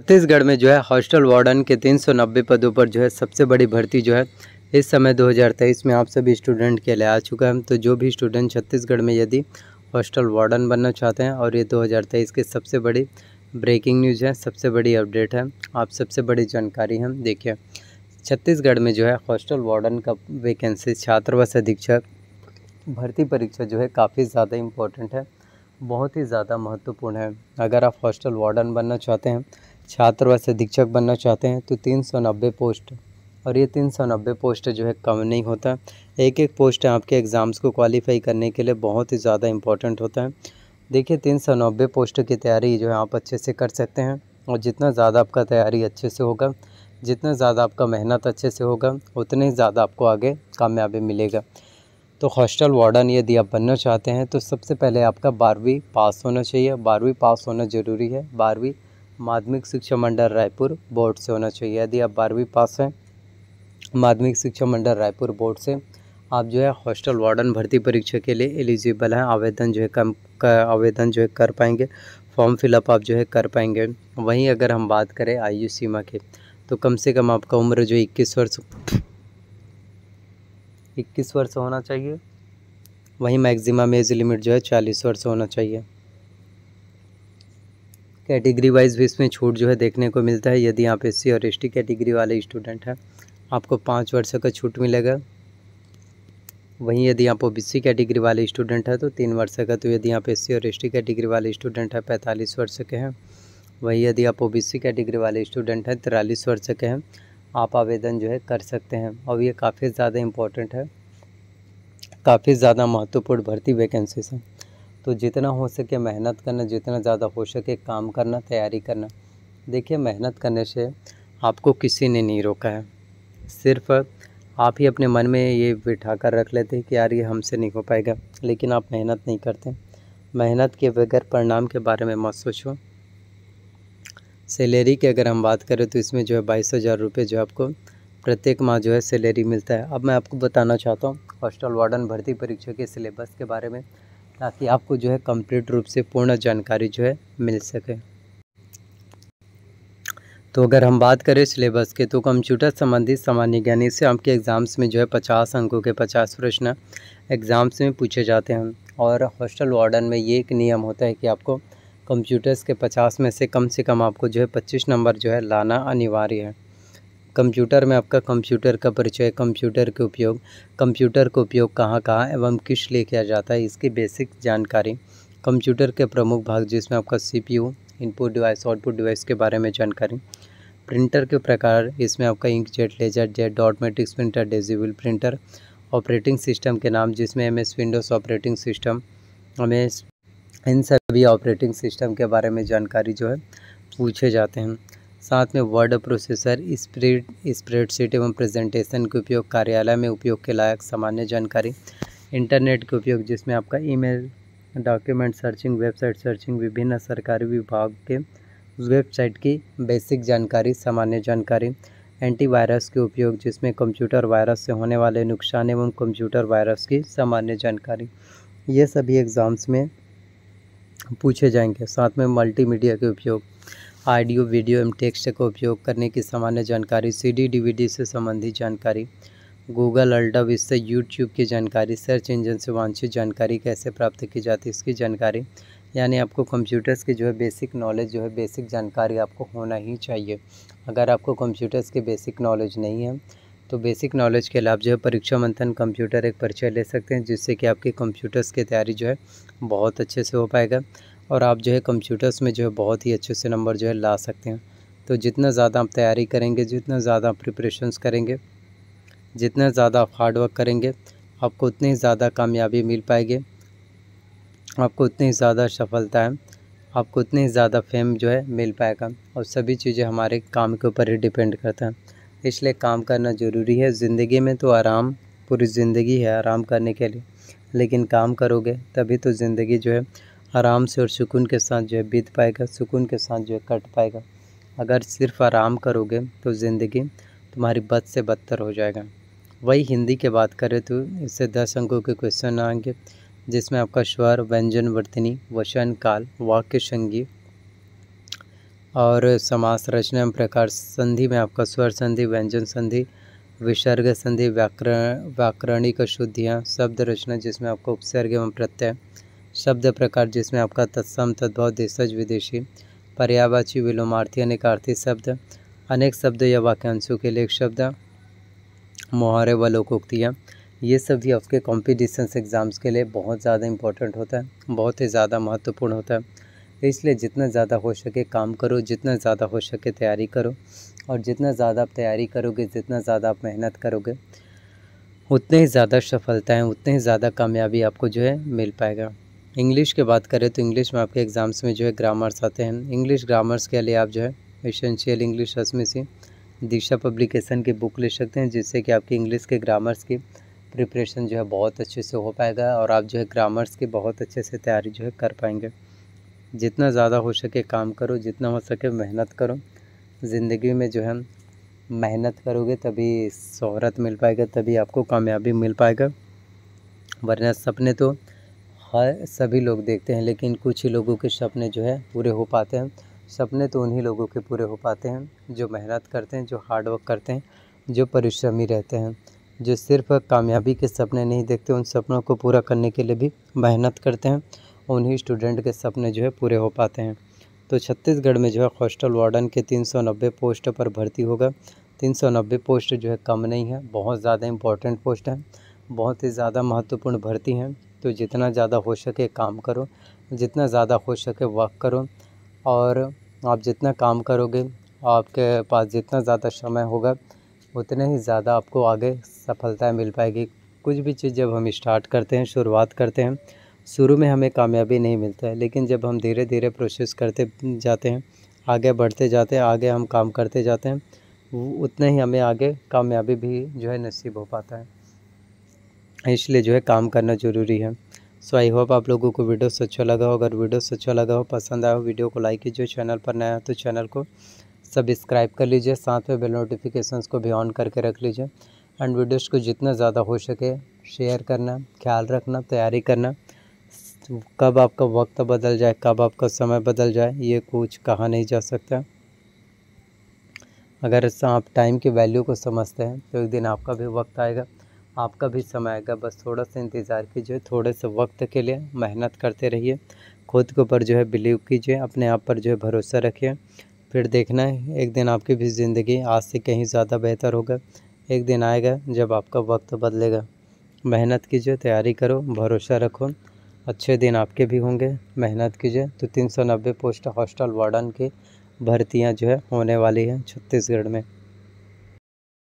छत्तीसगढ़ में जो है हॉस्टल वार्डन के 390 पदों पर जो है सबसे बड़ी भर्ती जो है इस समय 2023 में आप सभी स्टूडेंट के लिए आ चुका है तो जो भी स्टूडेंट छत्तीसगढ़ में यदि हॉस्टल वार्डन बनना चाहते हैं और ये 2023 की सबसे बड़ी ब्रेकिंग न्यूज़ है सबसे बड़ी अपडेट है आप सबसे बड़ी जानकारी हम देखिए छत्तीसगढ़ में जो है हॉस्टल वार्डन का वैकेंसी छात्रवास अधीक्षक भर्ती परीक्षा जो है काफ़ी ज़्यादा इम्पोर्टेंट है बहुत ही ज़्यादा महत्वपूर्ण है अगर आप हॉस्टल वार्डन बनना चाहते हैं छात्र व शिक्षक बनना चाहते हैं तो तीन सौ नब्बे पोस्ट और ये तीन सौ नब्बे पोस्ट जो है कम नहीं होता एक एक पोस्ट आपके एग्ज़ाम्स को क्वालिफाई करने के लिए बहुत ही ज़्यादा इंपॉर्टेंट होता है देखिए तीन सौ नब्बे पोस्ट की तैयारी जो है आप अच्छे से कर सकते हैं और जितना ज़्यादा आपका तैयारी अच्छे से होगा जितना ज़्यादा आपका मेहनत अच्छे से होगा उतने ज़्यादा आपको आगे कामयाबी मिलेगा तो हॉस्टल वार्डन यदि आप बनना चाहते हैं तो सबसे पहले आपका बारहवीं पास होना चाहिए बारहवीं पास होना ज़रूरी है बारहवीं माध्यमिक शिक्षा मंडल रायपुर बोर्ड से होना चाहिए यदि आप बारहवीं पास हैं माध्यमिक शिक्षा मंडल रायपुर बोर्ड से आप जो है हॉस्टल वार्डन भर्ती परीक्षा के लिए एलिजिबल हैं आवेदन जो है कम आवेदन जो है कर पाएंगे फॉर्म फिलअप आप जो है कर पाएंगे वहीं अगर हम बात करें आयु सीमा की तो कम से कम आपका उम्र जो इक्कीस वर्ष इक्कीस वर्ष होना चाहिए वहीं मैक्सिमम एज लिमिट जो है चालीस वर्ष होना चाहिए कैटेगरी वाइज भी इसमें छूट जो है देखने को मिलता है यदि आप एस और एस कैटेगरी वाले स्टूडेंट हैं आपको पाँच वर्ष का छूट मिलेगा वहीं यदि आप ओ बी कैटेगरी वाले स्टूडेंट हैं तो तीन वर्ष का तो यदि आप एस और एस कैटेगरी वाले स्टूडेंट हैं पैंतालीस वर्ष के हैं वहीं यदि आप ओ कैटेगरी वाले स्टूडेंट हैं तिरालीस वर्ष के हैं आप आवेदन जो है कर सकते हैं और ये काफ़ी ज़्यादा इम्पोर्टेंट है काफ़ी ज़्यादा महत्वपूर्ण भर्ती वैकेंसीज हैं तो जितना हो सके मेहनत करना जितना ज़्यादा हो सके काम करना तैयारी करना देखिए मेहनत करने से आपको किसी ने नहीं रोका है सिर्फ आप ही अपने मन में ये बिठा कर रख लेते हैं कि यार ये हमसे नहीं हो पाएगा लेकिन आप मेहनत नहीं करते मेहनत के बगैर परिणाम के बारे में मत सोचो सैलरी की अगर हम बात करें तो इसमें जो है बाईस हज़ार रुपये जो आपको प्रत्येक माह जो है सैलरी मिलता है अब मैं आपको बताना चाहता हूँ हॉस्टल वार्डन भर्ती परीक्षा के सिलेबस के बारे में ताकि आपको जो है कंप्लीट रूप से पूर्ण जानकारी जो है मिल सके तो अगर हम बात करें सिलेबस के तो कंप्यूटर संबंधित सामान्य ज्ञान इससे आपके एग्ज़ाम्स में जो है पचास अंकों के पचास प्रश्न एग्ज़ाम्स में पूछे जाते हैं और हॉस्टल वार्डन में ये एक नियम होता है कि आपको कंप्यूटर्स के पचास में से कम से कम आपको जो है पच्चीस नंबर जो है लाना अनिवार्य है कंप्यूटर में आपका कंप्यूटर का परिचय कंप्यूटर के उपयोग कंप्यूटर का उपयोग कहाँ कहाँ एवं किस लिए किया जाता है इसकी बेसिक जानकारी कंप्यूटर के प्रमुख भाग जिसमें आपका CPU input device output device के बारे में जानकारी प्रिंटर के प्रकार इसमें आपका ink jet laser jet dot matrix printer डेजिबल प्रिंटर ऑपरेटिंग सिस्टम के नाम जिसमें M S Windows operating system एस इन सभी ऑपरेटिंग सिस्टम के बारे में जानकारी जो है पूछे जाते हैं साथ में वर्ड प्रोसेसर स्प्रेड स्प्रेडशीट एवं प्रेजेंटेशन के उपयोग कार्यालय में उपयोग के लायक सामान्य जानकारी इंटरनेट के उपयोग जिसमें आपका email document searching website searching विभिन्न सरकारी विभाग के वेबसाइट की बेसिक जानकारी सामान्य जानकारी एंटीवायरस के उपयोग जिसमें कंप्यूटर वायरस से होने वाले नुकसान एवं कंप्यूटर वायरस की सामान्य जानकारी ये सभी एग्ज़ाम्स में पूछे जाएंगे साथ में मल्टीमीडिया के उपयोग ऑडियो वीडियो एवं टेक्स्ट का उपयोग करने की सामान्य जानकारी सीडी डीवीडी से संबंधित जानकारी गूगल अल्डब इससे यूट्यूब की जानकारी सर्च इंजन से वांछित जानकारी कैसे प्राप्त की जाती है इसकी जानकारी यानी आपको कंप्यूटर्स की जो है बेसिक नॉलेज जो है बेसिक जानकारी आपको होना ही चाहिए अगर आपको कंप्यूटर्स के बेसिक नॉलेज नहीं है तो बेसिक नॉलेज के लाभ जो है परीक्षा मंथन कंप्यूटर एक परिचय ले सकते हैं जिससे कि आपके कंप्यूटर्स की तैयारी जो है बहुत अच्छे से हो पाएगा और आप जो है कंप्यूटर्स में जो है बहुत ही अच्छे से नंबर जो है ला सकते हैं तो जितना ज़्यादा आप तैयारी करेंगे जितना ज़्यादा आप प्रिपरेशंस करेंगे जितना ज़्यादा आप हार्डवर्क करेंगे आपको उतनी ज़्यादा कामयाबी मिल पाएगी आपको उतनी ज़्यादा सफलता है आपको उतनी ज़्यादा फेम जो है मिल पाएगा और सभी चीज़ें हमारे काम के ऊपर ही डिपेंड करता है इसलिए काम करना ज़रूरी है ज़िंदगी में तो आराम पूरी ज़िंदगी है आराम करने के लिए लेकिन काम करोगे तभी तो ज़िंदगी जो है आराम से और सुकून के साथ जो है बीत पाएगा सुकून के साथ जो है कट पाएगा अगर सिर्फ आराम करोगे तो ज़िंदगी तुम्हारी बद से बदतर हो जाएगा वही हिंदी की बात करें तो इससे दस अंकों के क्वेश्चन आएंगे जिसमें आपका स्वर व्यंजन वर्तनी वचन काल वाक्य संगी और समास रचना एवं प्रकार संधि में आपका स्वर संधि व्यंजन संधि विसर्ग संधि व्याकरण व्याकरणिक शुद्धियाँ शब्द रचना जिसमें आपको उपसर्ग एवं प्रत्यय शब्द प्रकार जिसमें आपका तत्सम तद्भव देशज विदेशी पर्यावाची विलोमार्थी अनेकार्थी शब्द अनेक शब्द या वाक्यांशों के लेख शब्द मुहारे व लोकोक्तियाँ ये सब भी आपके कॉम्पिटिशन्स एग्ज़ाम्स के लिए बहुत ज़्यादा इंपॉर्टेंट होता है बहुत ही ज़्यादा महत्वपूर्ण होता है इसलिए जितना ज़्यादा हो सके काम करो जितना ज़्यादा हो सके तैयारी करो और जितना ज़्यादा आप तैयारी करोगे जितना ज़्यादा आप मेहनत करोगे उतने ही ज़्यादा सफलताएँ उतने ही ज़्यादा कामयाबी आपको जो है मिल पाएगा इंग्लिश के बात करें तो इंग्लिश में आपके एग्ज़ाम्स में जो है ग्रामर्स आते हैं इंग्लिश ग्रामर्स के लिए आप जो है एसेंशियल इंग्लिश रस में से दीक्षा पब्लिकेशन की बुक ले सकते हैं जिससे कि आपकी इंग्लिश के ग्रामर्स की प्रिपरेशन जो है बहुत अच्छे से हो पाएगा और आप जो है ग्रामर्स की बहुत अच्छे से तैयारी जो है कर पाएंगे जितना ज़्यादा हो सके काम करो जितना हो सके मेहनत करो ज़िंदगी में जो है मेहनत करोगे तभी शहरत मिल पाएगा तभी आपको कामयाबी मिल पाएगा वरना सपने तो ख्वाब सभी लोग देखते हैं लेकिन कुछ ही लोगों के सपने जो है पूरे हो पाते हैं सपने तो उन्हीं लोगों के पूरे हो पाते हैं जो मेहनत करते हैं जो हार्ड वर्क करते हैं जो परिश्रमी रहते हैं जो सिर्फ कामयाबी के सपने नहीं देखते उन सपनों को पूरा करने के लिए भी मेहनत करते हैं उन्हीं स्टूडेंट के सपने जो है पूरे हो पाते हैं तो छत्तीसगढ़ में जो है हॉस्टल वार्डन के नब्बे पोस्ट पर भर्ती होगा नब्बे पोस्ट जो है कम नहीं है बहुत ज़्यादा इम्पोर्टेंट पोस्ट हैं बहुत ही ज़्यादा महत्वपूर्ण भर्ती हैं तो जितना ज़्यादा हो सके काम करो जितना ज़्यादा हो सके वर्क करो और आप जितना काम करोगे आपके पास जितना ज़्यादा समय होगा उतने ही ज़्यादा आपको आगे सफलता मिल पाएगी कुछ भी चीज़ जब हम स्टार्ट करते हैं शुरुआत करते हैं शुरू में हमें कामयाबी नहीं मिलता है लेकिन जब हम धीरे धीरे प्रोसेस करते जाते हैं आगे बढ़ते जाते हैं आगे हम काम करते जाते हैं उतने ही हमें आगे कामयाबी भी जो है नसीब हो पाता है इसलिए जो है काम करना ज़रूरी है सो आई होप आप लोगों को वीडियो अच्छा लगा हो अगर वीडियो अच्छा लगा हो पसंद आया हो वीडियो को लाइक कीजिए चैनल पर नया हो तो चैनल को सब्सक्राइब कर लीजिए साथ में बेल नोटिफिकेशन को भी ऑन करके रख लीजिए एंड वीडियोज़ को जितना ज़्यादा हो सके शेयर करना ख्याल रखना तैयारी करना कब आपका वक्त बदल जाए कब आपका समय बदल जाए ये कुछ कहा नहीं जा सकता अगर आप टाइम की वैल्यू को समझते हैं तो एक दिन आपका भी वक्त आएगा आपका भी समय आएगा बस थोड़ा सा इंतज़ार कीजिए थोड़े से वक्त के लिए मेहनत करते रहिए खुद के ऊपर जो है बिलीव कीजिए अपने आप पर जो है भरोसा रखिए फिर देखना है एक दिन आपकी भी ज़िंदगी आज से कहीं ज़्यादा बेहतर होगा एक दिन आएगा जब आपका वक्त बदलेगा मेहनत कीजिए तैयारी करो भरोसा रखो अच्छे दिन आपके भी होंगे मेहनत कीजिए तो तीन सौ नब्बे पोस्ट हॉस्टल वार्डन की भर्तियाँ जो है होने वाली हैं छत्तीसगढ़ में